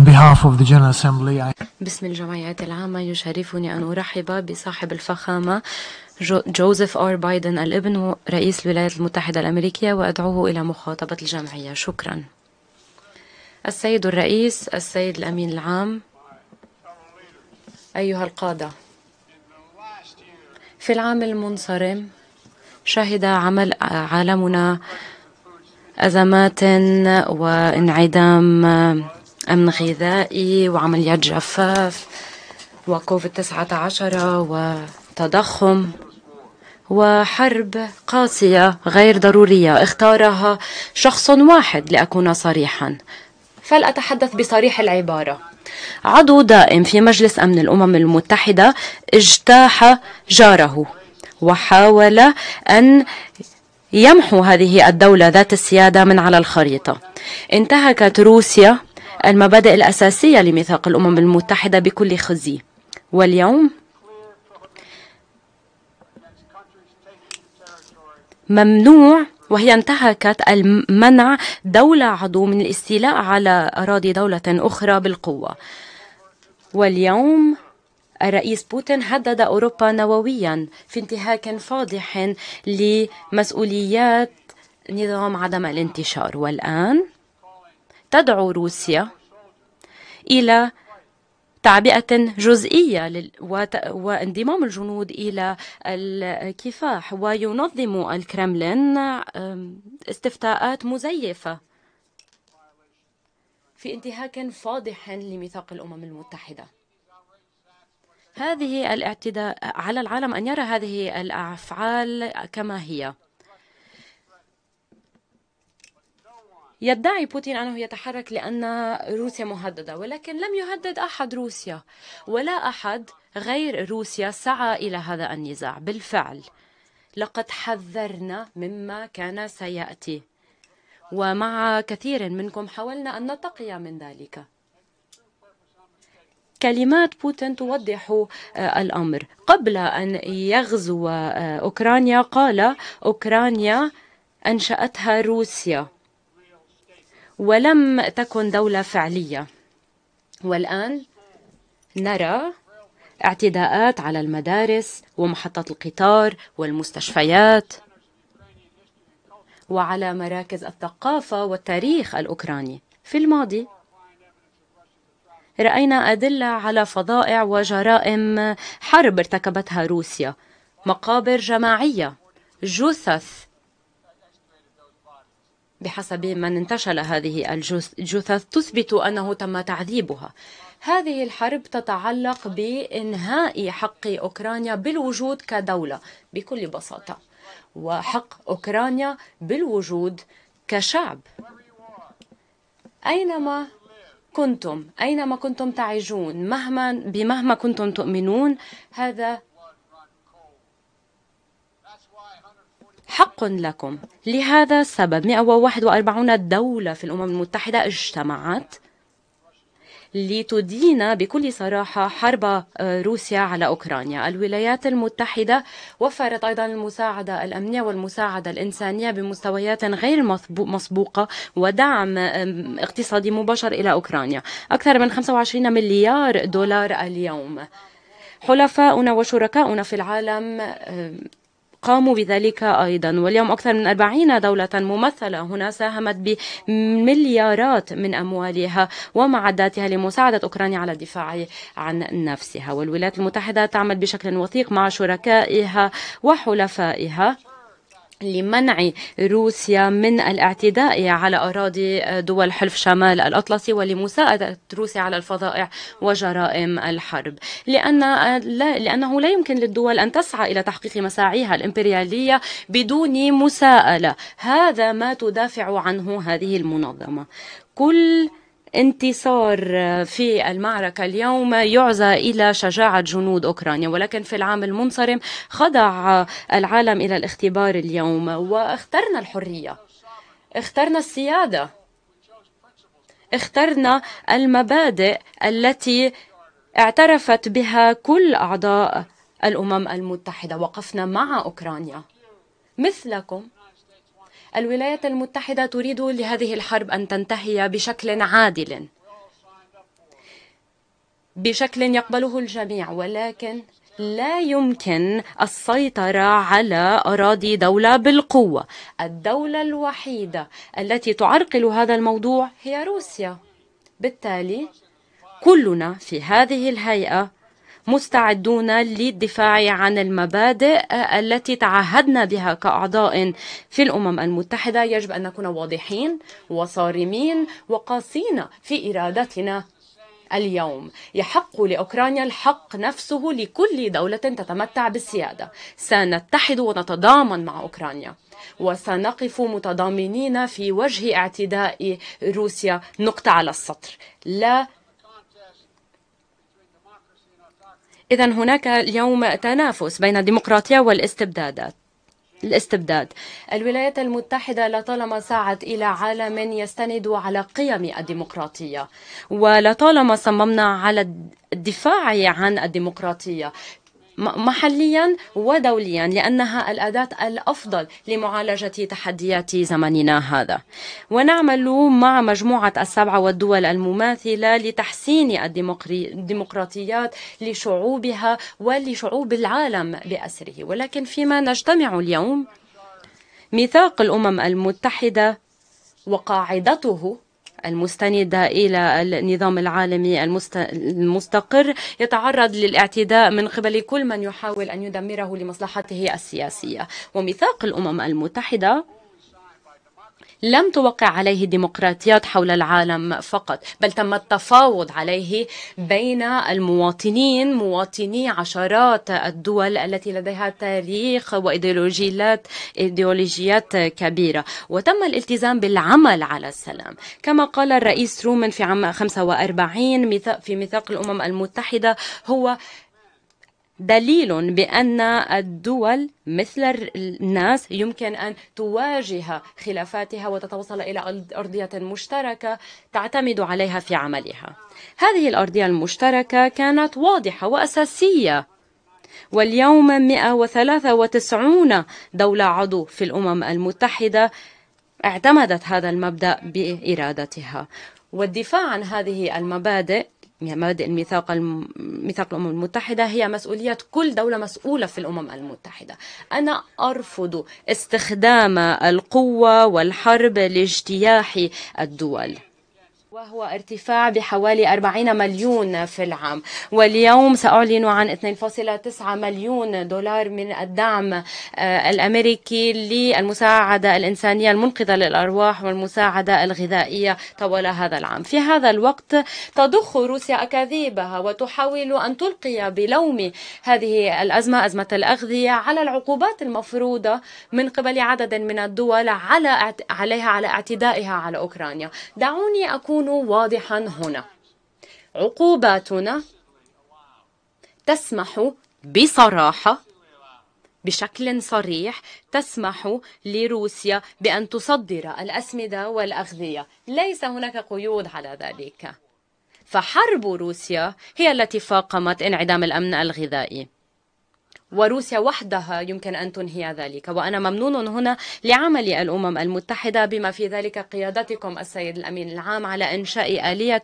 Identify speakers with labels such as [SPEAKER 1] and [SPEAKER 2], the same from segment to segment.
[SPEAKER 1] On behalf of the General Assembly, I...
[SPEAKER 2] باسم الجمعيات العامة يشرفني أن أرحب بصاحب الفخامة جوزيف آر بايدن الابن رئيس الولايات المتحدة الأمريكية وأدعوه إلى مخاطبة الجمعية شكرا السيد الرئيس السيد الأمين العام أيها القادة في العام المنصرم شهد عمل عالمنا أزمات وانعدام أمن غذائي وعمليات جفاف وكوفيد 19 وتضخم وحرب قاسية غير ضرورية اختارها شخص واحد لأكون صريحا فلأتحدث بصريح العبارة عضو دائم في مجلس أمن الأمم المتحدة اجتاح جاره وحاول أن يمحو هذه الدولة ذات السيادة من على الخريطة انتهكت روسيا المبادئ الأساسية لميثاق الأمم المتحدة بكل خزي واليوم ممنوع وهي انتهكت المنع دولة عضو من الاستيلاء على أراضي دولة أخرى بالقوة واليوم الرئيس بوتين هدد أوروبا نوويا في انتهاك فاضح لمسؤوليات نظام عدم الانتشار والآن تدعو روسيا إلى تعبئة جزئية وانضمام الجنود إلى الكفاح وينظم الكرملين استفتاءات مزيفة في انتهاك فاضح لميثاق الأمم المتحدة هذه الاعتداء على العالم أن يرى هذه الأفعال كما هي يدعي بوتين أنه يتحرك لأن روسيا مهددة ولكن لم يهدد أحد روسيا ولا أحد غير روسيا سعى إلى هذا النزاع بالفعل لقد حذرنا مما كان سيأتي ومع كثير منكم حاولنا أن نتقي من ذلك كلمات بوتين توضح آه، الأمر قبل أن يغزو آه، أوكرانيا قال أوكرانيا أنشأتها روسيا ولم تكن دولة فعلية والآن نرى اعتداءات على المدارس ومحطات القطار والمستشفيات وعلى مراكز الثقافة والتاريخ الأوكراني في الماضي رأينا أدلة على فظائع وجرائم حرب ارتكبتها روسيا مقابر جماعية جثث بحسب من انتشل هذه الجثث تثبت انه تم تعذيبها هذه الحرب تتعلق بانهاء حق اوكرانيا بالوجود كدوله بكل بساطه وحق اوكرانيا بالوجود كشعب اينما كنتم اينما كنتم تعيشون مهما بمهما كنتم تؤمنون هذا حق لكم لهذا السبب 141 دولة في الأمم المتحدة اجتمعت لتدين بكل صراحة حرب آه، روسيا على أوكرانيا الولايات المتحدة وفرت أيضا المساعدة الأمنية والمساعدة الإنسانية بمستويات غير مسبوقة ودعم اقتصادي مباشر إلى أوكرانيا أكثر من 25 مليار دولار اليوم حلفاؤنا وشركاؤنا في العالم قاموا بذلك أيضا واليوم أكثر من 40 دولة ممثلة هنا ساهمت بمليارات من أموالها ومعداتها لمساعدة أوكرانيا على الدفاع عن نفسها والولايات المتحدة تعمل بشكل وثيق مع شركائها وحلفائها لمنع روسيا من الاعتداء على أراضي دول حلف شمال الأطلسي ولمساعدة روسيا على الفظائع وجرائم الحرب لأن لا لأنه لا يمكن للدول أن تسعى إلى تحقيق مساعيها الإمبريالية بدون مساءلة هذا ما تدافع عنه هذه المنظمة كل انتصار في المعركة اليوم يعزى إلى شجاعة جنود أوكرانيا ولكن في العام المنصرم خضع العالم إلى الاختبار اليوم واخترنا الحرية اخترنا السيادة اخترنا المبادئ التي اعترفت بها كل أعضاء الأمم المتحدة وقفنا مع أوكرانيا مثلكم الولايات المتحدة تريد لهذه الحرب أن تنتهي بشكل عادل بشكل يقبله الجميع ولكن لا يمكن السيطرة على أراضي دولة بالقوة الدولة الوحيدة التي تعرقل هذا الموضوع هي روسيا بالتالي كلنا في هذه الهيئة مستعدون للدفاع عن المبادئ التي تعهدنا بها كأعضاء في الأمم المتحدة يجب أن نكون واضحين وصارمين وقاسين في إرادتنا اليوم يحق لاوكرانيا الحق نفسه لكل دوله تتمتع بالسياده سنتحد ونتضامن مع اوكرانيا وسنقف متضامنين في وجه اعتداء روسيا نقطه على السطر لا إذا هناك اليوم تنافس بين الديمقراطية والاستبدادات الاستبداد الولايات المتحدة لطالما سعت إلى عالم يستند على قيم الديمقراطية ولطالما صممنا على الدفاع عن الديمقراطية محليا ودوليا لأنها الأداة الأفضل لمعالجة تحديات زمننا هذا ونعمل مع مجموعة السبعة والدول المماثلة لتحسين الديمقراطيات لشعوبها ولشعوب العالم بأسره ولكن فيما نجتمع اليوم ميثاق الأمم المتحدة وقاعدته المستندة إلى النظام العالمي المستقر يتعرض للاعتداء من قبل كل من يحاول أن يدمره لمصلحته السياسية وميثاق الأمم المتحدة لم توقع عليه الديمقراطيات حول العالم فقط بل تم التفاوض عليه بين المواطنين مواطني عشرات الدول التي لديها تاريخ وإيديولوجيات إيديولوجيات كبيرة وتم الالتزام بالعمل على السلام كما قال الرئيس رومان في عام 45 في ميثاق الأمم المتحدة هو دليل بأن الدول مثل الناس يمكن أن تواجه خلافاتها وتتوصل إلى أرضية مشتركة تعتمد عليها في عملها. هذه الأرضية المشتركة كانت واضحة وأساسية واليوم 193 دولة عضو في الأمم المتحدة اعتمدت هذا المبدأ بإرادتها والدفاع عن هذه المبادئ يعني مبادئ الميثاق ميثاق الأمم المتحدة هي مسؤولية كل دولة مسؤولة في الأمم المتحدة أنا أرفض استخدام القوة والحرب لاجتياح الدول وهو ارتفاع بحوالي 40 مليون في العام واليوم سأعلن عن 2.9 مليون دولار من الدعم آه، الأمريكي للمساعدة الإنسانية المنقذة للأرواح والمساعدة الغذائية طوال هذا العام في هذا الوقت تضخ روسيا أكاذيبها وتحاول أن تلقي بلوم هذه الأزمة أزمة الأغذية على العقوبات المفروضة من قبل عدد من الدول على عليها على اعتدائها على أوكرانيا دعوني أكون واضحا هنا عقوباتنا تسمح بصراحة بشكل صريح تسمح لروسيا بأن تصدر الأسمدة والأغذية ليس هناك قيود على ذلك فحرب روسيا هي التي فاقمت انعدام الأمن الغذائي وروسيا وحدها يمكن أن تنهي ذلك وأنا ممنون هنا لعمل الأمم المتحدة بما في ذلك قيادتكم السيد الأمين العام على إنشاء آلية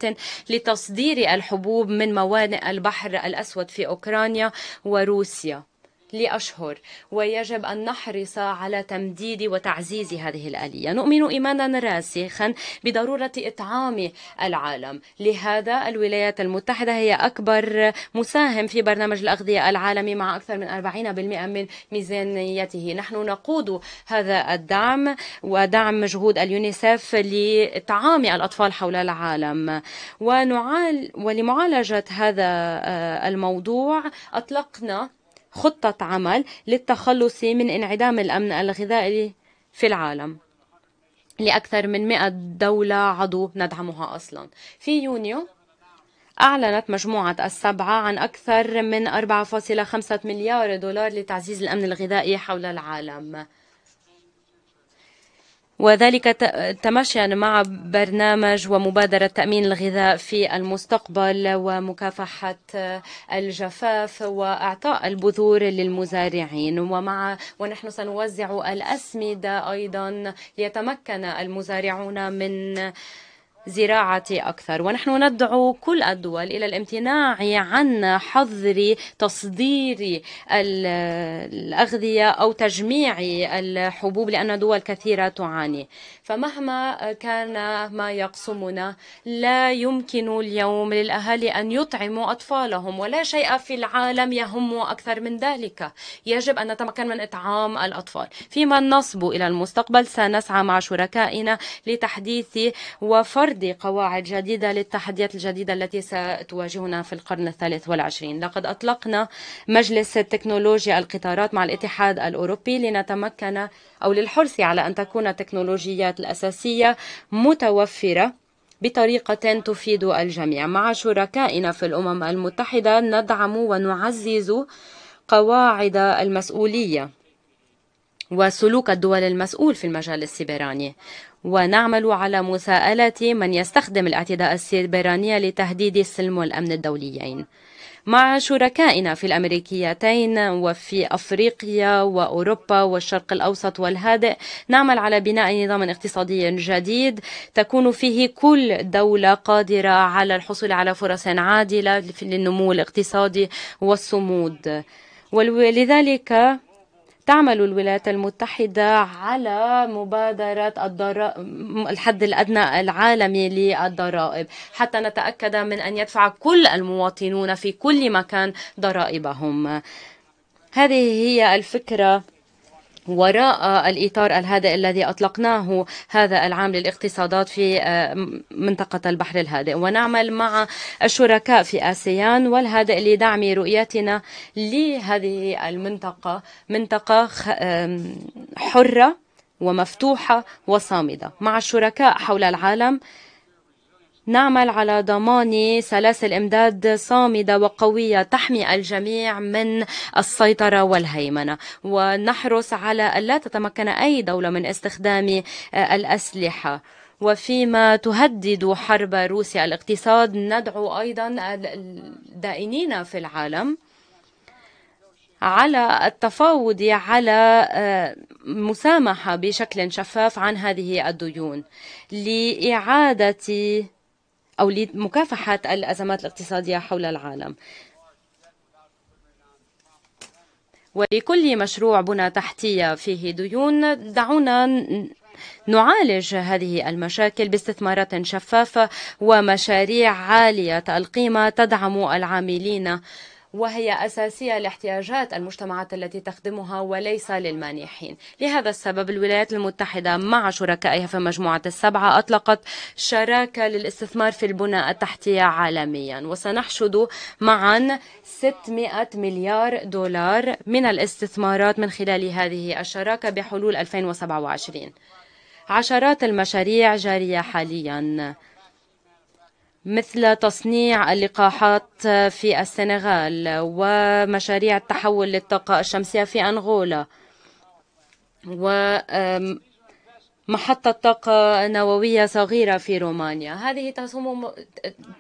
[SPEAKER 2] لتصدير الحبوب من موانئ البحر الأسود في أوكرانيا وروسيا لأشهر ويجب أن نحرص على تمديد وتعزيز هذه الآلية نؤمن إيمانا راسخا بضرورة إطعام العالم لهذا الولايات المتحدة هي أكبر مساهم في برنامج الأغذية العالمي مع أكثر من 40% من ميزانيته نحن نقود هذا الدعم ودعم مجهود اليونيسف لإطعام الأطفال حول العالم ونعال ولمعالجة هذا آه، الموضوع أطلقنا خطة عمل للتخلص من انعدام الأمن الغذائي في العالم لأكثر من 100 دولة عضو ندعمها أصلا في يونيو أعلنت مجموعة السبعة عن أكثر من 4.5 مليار دولار لتعزيز الأمن الغذائي حول العالم وذلك تمشيا مع برنامج ومبادرة تأمين الغذاء في المستقبل ومكافحة الجفاف وإعطاء البذور للمزارعين ومع ونحن سنوزع الأسمدة أيضا ليتمكن المزارعون من زراعة أكثر ونحن ندعو كل الدول إلى الامتناع عن حظر تصدير الأغذية أو تجميع الحبوب لأن دول كثيرة تعاني فمهما كان ما يقسمنا لا يمكن اليوم للأهالي أن يطعموا أطفالهم ولا شيء في العالم يهم أكثر من ذلك يجب أن نتمكن من إطعام الأطفال فيما نصب إلى المستقبل سنسعى مع شركائنا لتحديث وفرض قواعد جديدة للتحديات الجديدة التي ستواجهنا في القرن الثالث والعشرين لقد أطلقنا مجلس تكنولوجيا القطارات مع الاتحاد الأوروبي لنتمكن أو للحرص على أن تكون التكنولوجيات الأساسية متوفرة بطريقة تفيد الجميع مع شركائنا في الأمم المتحدة ندعم ونعزز قواعد المسؤولية وسلوك الدول المسؤول في المجال السيبراني ونعمل على مساءلة من يستخدم الاعتداء السيبراني لتهديد سلم والأمن الدوليين مع شركائنا في الأمريكيتين وفي أفريقيا وأوروبا والشرق الأوسط والهادئ نعمل على بناء نظام اقتصادي جديد تكون فيه كل دولة قادرة على الحصول على فرص عادلة للنمو الاقتصادي والصمود ولذلك تعمل الولايات المتحدة على مبادرة الضرائب الحد الأدنى العالمي للضرائب حتى نتأكد من أن يدفع كل المواطنون في كل مكان ضرائبهم هذه هي الفكرة وراء الإطار الهادئ الذي أطلقناه هذا العام للاقتصادات في آه، منطقة البحر الهادئ ونعمل مع الشركاء في آسيان والهادئ لدعم رؤيتنا لهذه المنطقة منطقة حرة ومفتوحة وصامدة مع الشركاء حول العالم نعمل على ضمان سلاسل امداد صامده وقويه تحمي الجميع من السيطره والهيمنه ونحرص على الا تتمكن اي دوله من استخدام آه، الاسلحه وفيما تهدد حرب روسيا الاقتصاد ندعو ايضا الدائنين في العالم على التفاوض على آه، مسامحه بشكل شفاف عن هذه الديون لاعاده أو لمكافحة الأزمات الاقتصادية حول العالم ولكل مشروع بنى تحتية فيه ديون دعونا نعالج هذه المشاكل باستثمارات شفافة ومشاريع عالية القيمة تدعم العاملين وهي أساسية لاحتياجات المجتمعات التي تخدمها وليس للمانحين لهذا السبب الولايات المتحدة مع شركائها في مجموعة السبعة أطلقت شراكة للاستثمار في البنى التحتية عالميا وسنحشد معا 600 مليار دولار من الاستثمارات من خلال هذه الشراكة بحلول 2027 عشرات المشاريع جارية حالياً مثل تصنيع اللقاحات في السنغال ومشاريع التحول للطاقة الشمسية في أنغولا و محطة طاقة نووية صغيرة في رومانيا هذه تصوم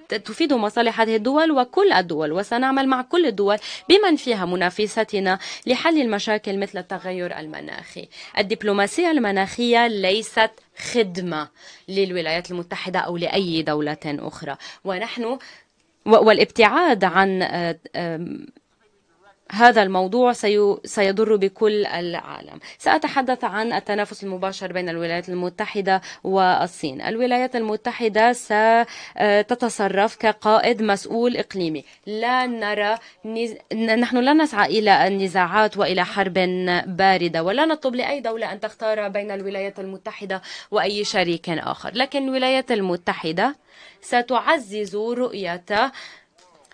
[SPEAKER 2] تفيد مصالح هذه الدول وكل الدول وسنعمل مع كل الدول بمن فيها منافستنا لحل المشاكل مثل التغير المناخي الدبلوماسية المناخية ليست خدمة للولايات المتحدة أو لأي دولة أخرى ونحن والابتعاد عن آه، هذا الموضوع سيضر بكل العالم سأتحدث عن التنافس المباشر بين الولايات المتحدة والصين الولايات المتحدة ستتصرف آه، كقائد مسؤول إقليمي لا نرى نز... نحن لا نسعى إلى النزاعات وإلى حرب باردة ولا نطلب لأي دولة أن تختار بين الولايات المتحدة وأي شريك آخر لكن الولايات المتحدة ستعزز رؤية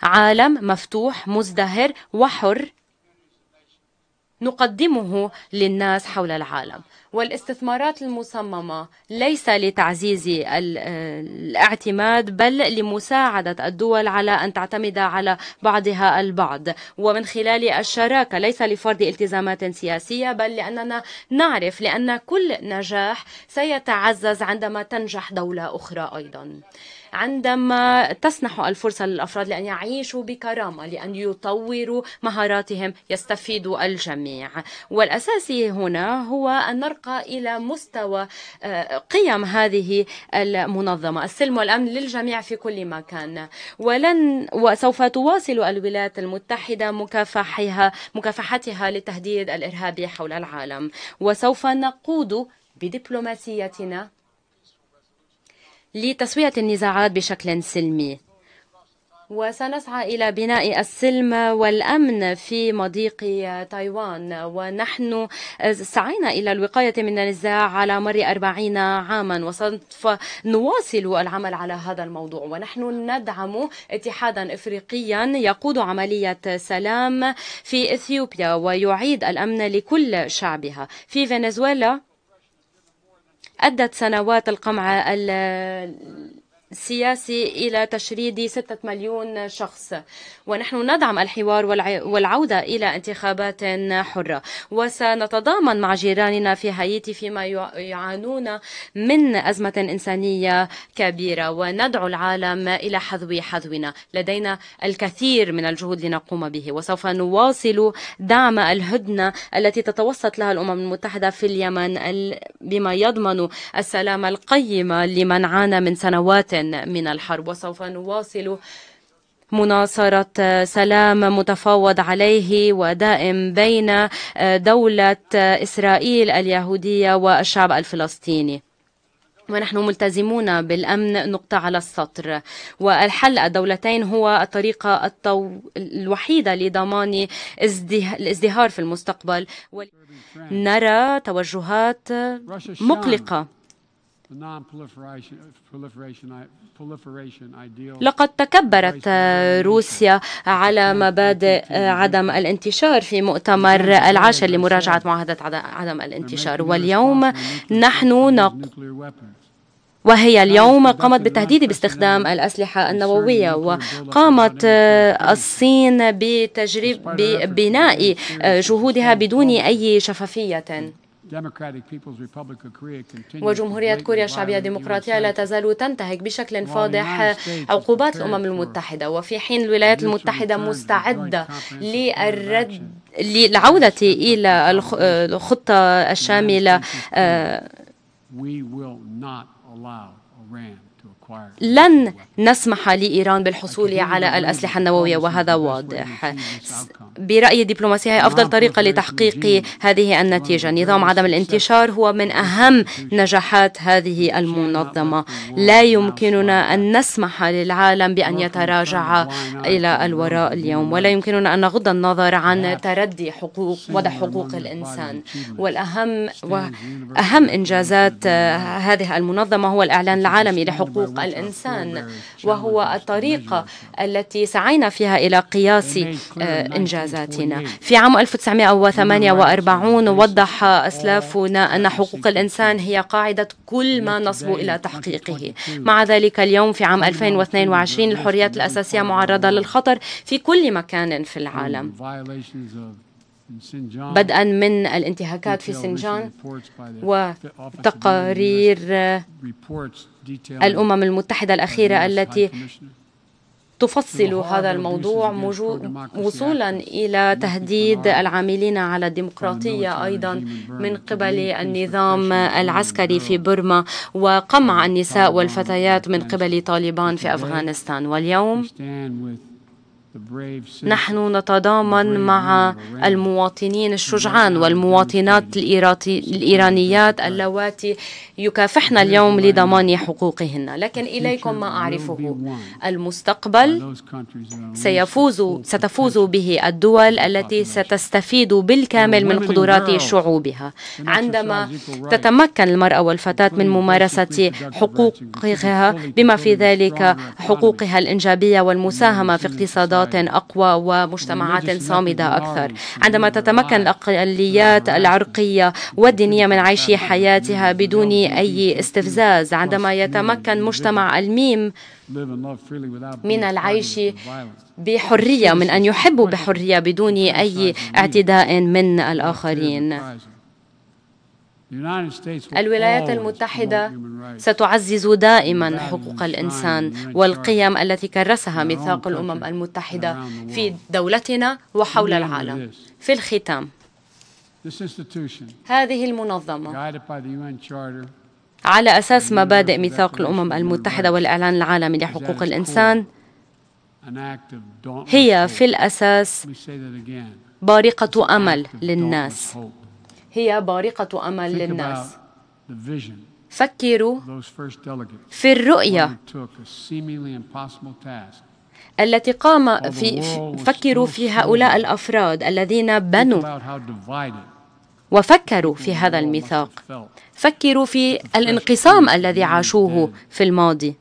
[SPEAKER 2] عالم مفتوح مزدهر وحر نقدمه للناس حول العالم والاستثمارات المصممة ليس لتعزيز الاعتماد بل لمساعدة الدول على أن تعتمد على بعضها البعض ومن خلال الشراكة ليس لفرض التزامات سياسية بل لأننا نعرف لأن كل نجاح سيتعزز عندما تنجح دولة أخرى أيضاً عندما تسنح الفرصة للأفراد لأن يعيشوا بكرامة لأن يطوروا مهاراتهم يستفيد الجميع والأساسي هنا هو أن نرقى إلى مستوى آه، قيم هذه المنظمة السلم والأمن للجميع في كل مكان ولن وسوف تواصل الولايات المتحدة مكافحها مكافحتها للتهديد الإرهابي حول العالم وسوف نقود بدبلوماسيتنا لتسوية النزاعات بشكل سلمي وسنسعى إلى بناء السلم والأمن في مضيق تايوان ونحن سعينا إلى الوقاية من النزاع على مر أربعين عاما وسوف نواصل العمل على هذا الموضوع ونحن ندعم اتحادا إفريقيا يقود عملية سلام في إثيوبيا ويعيد الأمن لكل شعبها في فنزويلا أدت سنوات القمع سياسي إلى تشريد ستة مليون شخص ونحن ندعم الحوار والعودة إلى انتخابات حرة وسنتضامن مع جيراننا في هايتي فيما يعانون من أزمة إنسانية كبيرة وندعو العالم إلى حذو حذونا لدينا الكثير من الجهود لنقوم به وسوف نواصل دعم الهدنة التي تتوسط لها الأمم المتحدة في اليمن بما يضمن السلام القيم لمن عانى من سنوات من الحرب وسوف نواصل مناصرة سلام متفاوض عليه ودائم بين دولة إسرائيل اليهودية والشعب الفلسطيني ونحن ملتزمون بالأمن نقطة على السطر والحل الدولتين هو الطريقة الطو... الوحيدة لضمان الازدهار في المستقبل نرى توجهات مقلقة
[SPEAKER 1] لقد تكبرت
[SPEAKER 2] روسيا على مبادئ عدم الانتشار في مؤتمر العاشر لمراجعة معاهدة عدم الانتشار واليوم نحن نق... وهي اليوم قامت بالتهديد باستخدام الأسلحة النووية وقامت الصين بتجريب ببناء جهودها بدون أي شفافية
[SPEAKER 1] وجمهورية كوريا الشعبية الديمقراطية
[SPEAKER 2] لا تزال تنتهك بشكل فاضح عقوبات الأمم المتحدة وفي حين الولايات المتحدة مستعدة للرد للعودة إلى آه، الخطة الشاملة لن نسمح لإيران بالحصول على الأسلحة النووية وهذا واضح برأيي الدبلوماسية هي أفضل طريقة لتحقيق هذه النتيجة نظام عدم الانتشار هو من أهم نجاحات هذه المنظمة لا يمكننا أن نسمح للعالم بأن يتراجع إلى الوراء اليوم ولا يمكننا أن نغض النظر عن تردي حقوق وضع حقوق الإنسان والأهم وأهم إنجازات هذه المنظمة هو الإعلان العالمي لحقوق الإنسان وهو الطريقة التي سعينا فيها إلى قياس آه، إنجازاتنا في عام 1948 وضح أسلافنا أن حقوق الإنسان هي قاعدة كل ما نصبو إلى تحقيقه مع ذلك اليوم في عام 2022 الحريات الأساسية معرضة للخطر في كل مكان في العالم بدءا من الانتهاكات في سنجان وتقارير
[SPEAKER 1] الأمم المتحدة الأخيرة التي
[SPEAKER 2] تفصل هذا الموضوع وصولا الى تهديد العاملين على الديمقراطيه ايضا من قبل النظام العسكري في برما وقمع النساء والفتيات من قبل طالبان في افغانستان واليوم نحن نتضامن مع المواطنين الشجعان والمواطنات الإيرانيات اللواتي يكافحن اليوم لضمان حقوقهن لكن إليكم ما أعرفه المستقبل سيفوز ستفوز به الدول التي ستستفيد بالكامل من قدرات شعوبها عندما تتمكن المرأة والفتاة من ممارسة حقوقها بما في ذلك حقوقها الإنجابية والمساهمة في اقتصادات اقتصادات نعم. أقوى ومجتمعات صامدة أكثر عندما تتمكن نعم. الأقليات نعم. العرقية والدينية من عيش حياتها بدون أي استفزاز عندما يتمكن مجتمع الميم
[SPEAKER 1] من العيش بحرية من
[SPEAKER 2] أن يحبوا بحرية بدون أي اعتداء من الآخرين الولايات المتحدة ستعزز دائما حقوق الإنسان والقيم التي كرسها ميثاق الأمم المتحدة في
[SPEAKER 1] دولتنا
[SPEAKER 2] وحول العالم
[SPEAKER 1] في الختام هذه المنظمة
[SPEAKER 2] على أساس مبادئ ميثاق الأمم المتحدة والإعلان العالمي لحقوق الإنسان
[SPEAKER 1] هي في الأساس
[SPEAKER 2] بارقة أمل للناس هي بارقة أمل للناس فكروا
[SPEAKER 1] في الرؤية
[SPEAKER 2] التي قام في فكروا في هؤلاء الافراد الذين بنوا وفكروا في هذا الميثاق فكروا في الانقسام الذي عاشوه في الماضي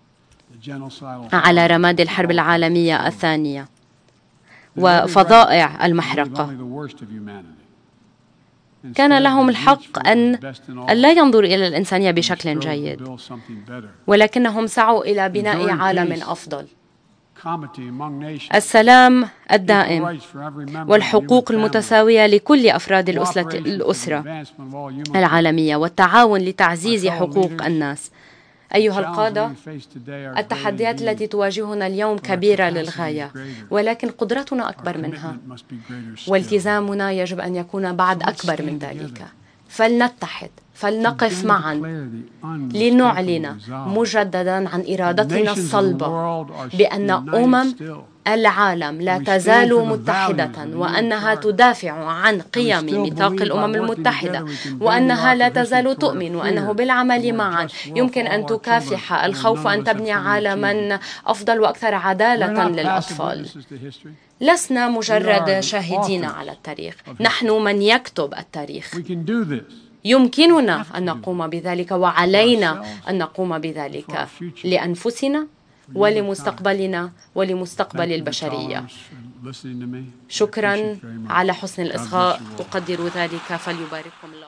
[SPEAKER 2] على رماد الحرب العالميه الثانيه
[SPEAKER 1] وفظائع المحرقه
[SPEAKER 2] كان لهم الحق أن لا ينظروا إلى الإنسانية بشكل جيد ولكنهم سعوا إلى بناء عالم أفضل
[SPEAKER 1] السلام الدائم والحقوق المتساوية
[SPEAKER 2] لكل أفراد الأسرة العالمية والتعاون لتعزيز حقوق الناس
[SPEAKER 1] أيها القادة
[SPEAKER 2] التحديات التي تواجهنا اليوم كبيرة للغاية ولكن قدرتنا أكبر منها والتزامنا يجب أن يكون بعد أكبر من ذلك فلنتحد فلنقف معا لنعلن مجددا عن إرادتنا الصلبة بأن أمم العالم لا تزال متحدة وأنها تدافع عن قيم ميثاق الأمم المتحدة وأنها لا تزال تؤمن وأنه بالعمل معا يمكن أن تكافح الخوف وأن تبني عالما أفضل وأكثر عدالة للأطفال لسنا مجرد شاهدين على التاريخ نحن من يكتب التاريخ يمكننا أن نقوم بذلك وعلينا أن نقوم بذلك لأنفسنا ولمستقبلنا ولمستقبل البشرية
[SPEAKER 1] شكرا على حسن الإصغاء
[SPEAKER 2] أقدر ذلك فليبارككم الله